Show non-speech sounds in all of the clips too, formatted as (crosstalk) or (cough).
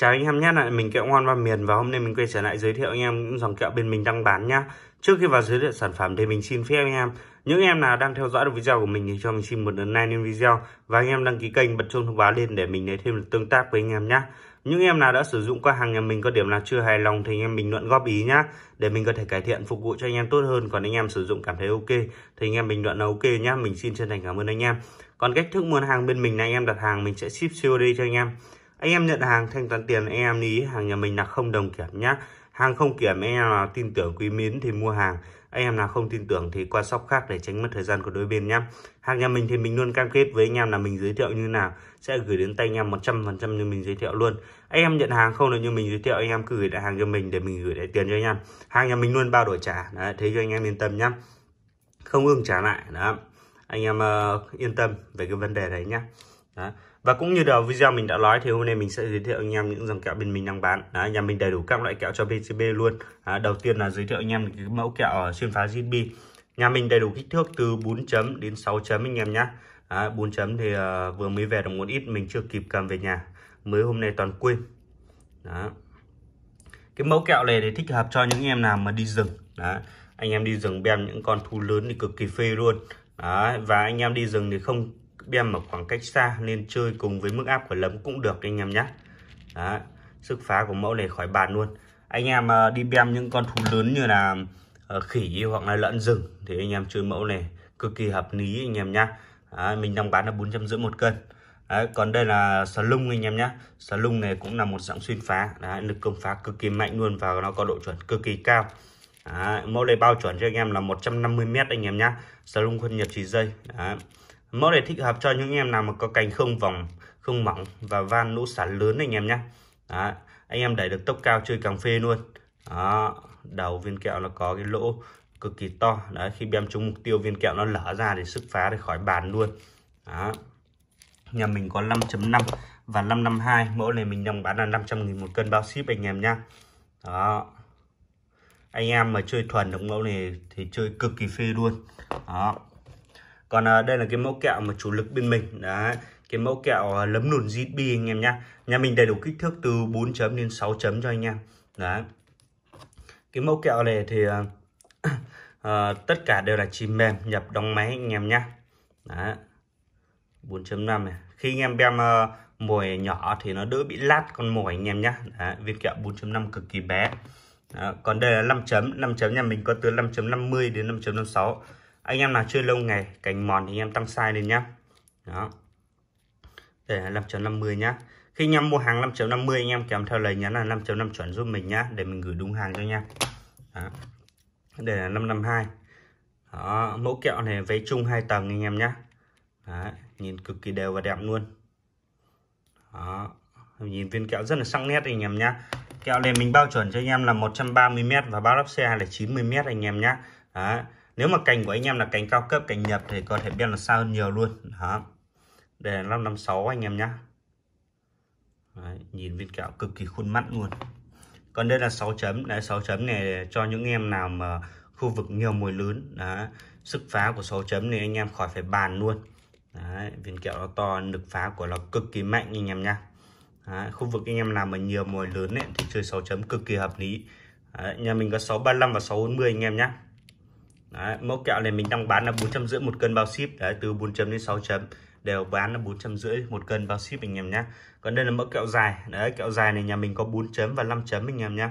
Chào anh em nhé, lại mình kẹo ngon ba miền và hôm nay mình quay trở lại giới thiệu anh em những dòng kẹo bên mình đang bán nhá. Trước khi vào giới thiệu sản phẩm thì mình xin phép anh em, những em nào đang theo dõi được video của mình thì cho mình xin một lượt like lên video và anh em đăng ký kênh bật chuông thông báo lên để mình lấy thêm được tương tác với anh em nhé. Những em nào đã sử dụng qua hàng nhà mình có điểm là chưa hài lòng thì anh em bình luận góp ý nhá để mình có thể cải thiện phục vụ cho anh em tốt hơn. Còn anh em sử dụng cảm thấy ok thì anh em bình luận là ok nhá. Mình xin chân thành cảm ơn anh em. Còn cách thức mua hàng bên mình là anh em đặt hàng mình sẽ ship COD cho anh em anh em nhận hàng thanh toán tiền anh em ý hàng nhà mình là không đồng kiểm nhá hàng không kiểm anh em nào tin tưởng quý mến thì mua hàng anh em nào không tin tưởng thì qua shop khác để tránh mất thời gian của đối bên nhá. hàng nhà mình thì mình luôn cam kết với anh em là mình giới thiệu như nào sẽ gửi đến tay anh em 100% như mình giới thiệu luôn anh em nhận hàng không được như mình giới thiệu anh em cứ gửi lại hàng cho mình để mình gửi lại tiền cho anh em hàng nhà mình luôn bao đổi trả đấy thế cho anh em yên tâm nhá, không ương trả lại đó anh em uh, yên tâm về cái vấn đề đấy nhá. đó và cũng như đầu video mình đã nói thì hôm nay mình sẽ giới thiệu anh em những dòng kẹo bên mình đang bán Đấy, nhà mình đầy đủ các loại kẹo cho PCB luôn à, đầu tiên là giới thiệu anh em cái mẫu kẹo xuyên phá ZB nhà mình đầy đủ kích thước từ 4 chấm đến 6 chấm anh em nhé à, 4 chấm thì à, vừa mới về được một ít mình chưa kịp cầm về nhà mới hôm nay toàn quên Đó. cái mẫu kẹo này để thích hợp cho những em nào mà đi rừng Đó. anh em đi rừng bem những con thu lớn thì cực kỳ phê luôn Đấy, và anh em đi rừng thì không đem ở khoảng cách xa nên chơi cùng với mức áp của lấm cũng được anh em nhé Đó. sức phá của mẫu này khỏi bàn luôn anh em à, đi bem những con thú lớn như là ờ, khỉ hoặc là lợn rừng thì anh em chơi mẫu này cực kỳ hợp lý anh em nhé. mình đang bán là bốn trăm rưỡi một cân Đấy, còn đây là sờ lung anh em nhé sờ lung này cũng là một dạng xuyên phá Đấy, lực công phá cực kỳ mạnh luôn và nó có độ chuẩn cực kỳ cao Đấy, mẫu này bao chuẩn cho anh em là 150 mét anh em nhé. sờ lung khuôn nhập chỉ dây Đấy mẫu này thích hợp cho những em nào mà có cành không vòng không mỏng và van nỗ sản lớn anh em nhé anh em đẩy được tốc cao chơi cà phê luôn đó đầu viên kẹo nó có cái lỗ cực kỳ to đấy khi bem trúng mục tiêu viên kẹo nó lở ra thì sức phá thì khỏi bàn luôn đó nhà mình có 5.5 và 552 mẫu này mình đang bán là 500 nghìn một cân bao ship anh em nhé. đó anh em mà chơi thuần được mẫu này thì chơi cực kỳ phê luôn đó còn à, đây là cái mẫu kẹo mà chủ lực bên mình đấy cái mẫu kẹo à, lấm lùn GB anh em nhá nhà mình đầy đủ kích thước từ 4 chấm đến 6 chấm cho anh em đấy cái mẫu kẹo này thì à, (coughs) à, tất cả đều là chìm mềm nhập đóng máy anh em nhá bốn chấm năm khi anh em đem uh, mồi nhỏ thì nó đỡ bị lát con mồi anh em nhá đấy, viên kẹo 4.5 cực kỳ bé đó, còn đây là 5 chấm 5 chấm nhà mình có từ 5.50 đến 5.56 anh em nào chơi lâu ngày cành mòn thì anh em tăng size lên nhá đó để 5.50 nhá khi anh em mua hàng 5.50 anh em kèm theo lời nhắn là 5.5 chuẩn giúp mình nhá để mình gửi đúng hàng cho anh đó. để là 552 đó. mẫu kẹo này váy chung hai tầng anh em nhá Đấy. nhìn cực kỳ đều và đẹp luôn đó. nhìn viên kẹo rất là sắc nét anh em nhá kẹo này mình bao chuẩn cho anh em là 130m và bao lắp xe là 90m anh em nhá đó nếu mà cành của anh em là cành cao cấp cành nhập thì có thể biên là xa hơn nhiều luôn đó đề 556 anh em nhá. Đấy, nhìn viên kẹo cực kỳ khuôn mắt luôn còn đây là 6 chấm đấy 6 chấm này cho những em nào mà khu vực nhiều mùi lớn đó sức phá của 6 chấm thì anh em khỏi phải bàn luôn đấy, viên kẹo nó to lực phá của nó cực kỳ mạnh anh em nhá. đấy, khu vực anh em nào mà nhiều mồi lớn ấy, thì chơi 6 chấm cực kỳ hợp lý đấy, nhà mình có 635 và 640 anh em nhé Đấy, mẫu kẹo này mình đang bán là bốn trăm rưỡi một cân bao ship đấy từ 4 chấm đến 6 chấm đều bán là bốn trăm rưỡi một cân bao ship anh em nhé còn đây là mẫu kẹo dài đấy kẹo dài này nhà mình có 4 chấm và 5 chấm anh em nhé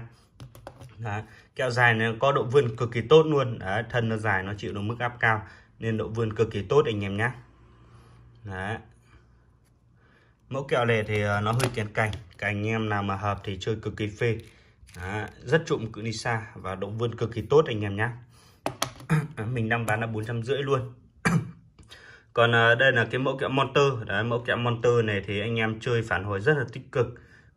đấy, kẹo dài này có độ vươn cực kỳ tốt luôn đấy, thân nó dài nó chịu được mức áp cao nên độ vươn cực kỳ tốt anh em nhé đấy mẫu kẹo này thì à, nó hơi tiền cành cành anh em nào mà hợp thì chơi cực kỳ phê đấy, rất trụm cự đi xa và độ vươn cực kỳ tốt anh em nhé (coughs) À, mình đang bán là bốn trăm rưỡi luôn (coughs) còn à, đây là cái mẫu kẹo monster đấy, mẫu kẹo monster này thì anh em chơi phản hồi rất là tích cực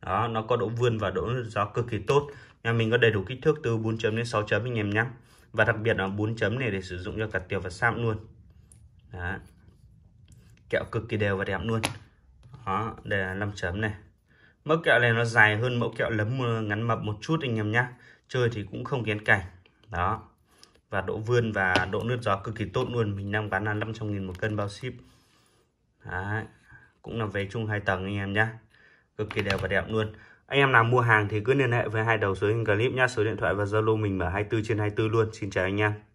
đó nó có độ vươn và độ gió cực kỳ tốt nhà mình có đầy đủ kích thước từ 4 chấm đến 6 chấm anh em nhé và đặc biệt là 4 chấm này để sử dụng cho cả tiểu và sam luôn đó. kẹo cực kỳ đều và đẹp luôn đó đây là 5 chấm này mẫu kẹo này nó dài hơn mẫu kẹo lấm ờ, ngắn mập một chút anh em nhé chơi thì cũng không kén cảnh đó và độ vươn và độ nước gió cực kỳ tốt luôn mình đang bán là 500 nghìn một cân bao ship Đấy. cũng là về chung hai tầng anh em nhé cực kỳ đẹp và đẹp luôn anh em nào mua hàng thì cứ liên hệ với hai đầu dưới clip nhá số điện thoại và zalo mình mở 24 trên 24 luôn xin chào anh em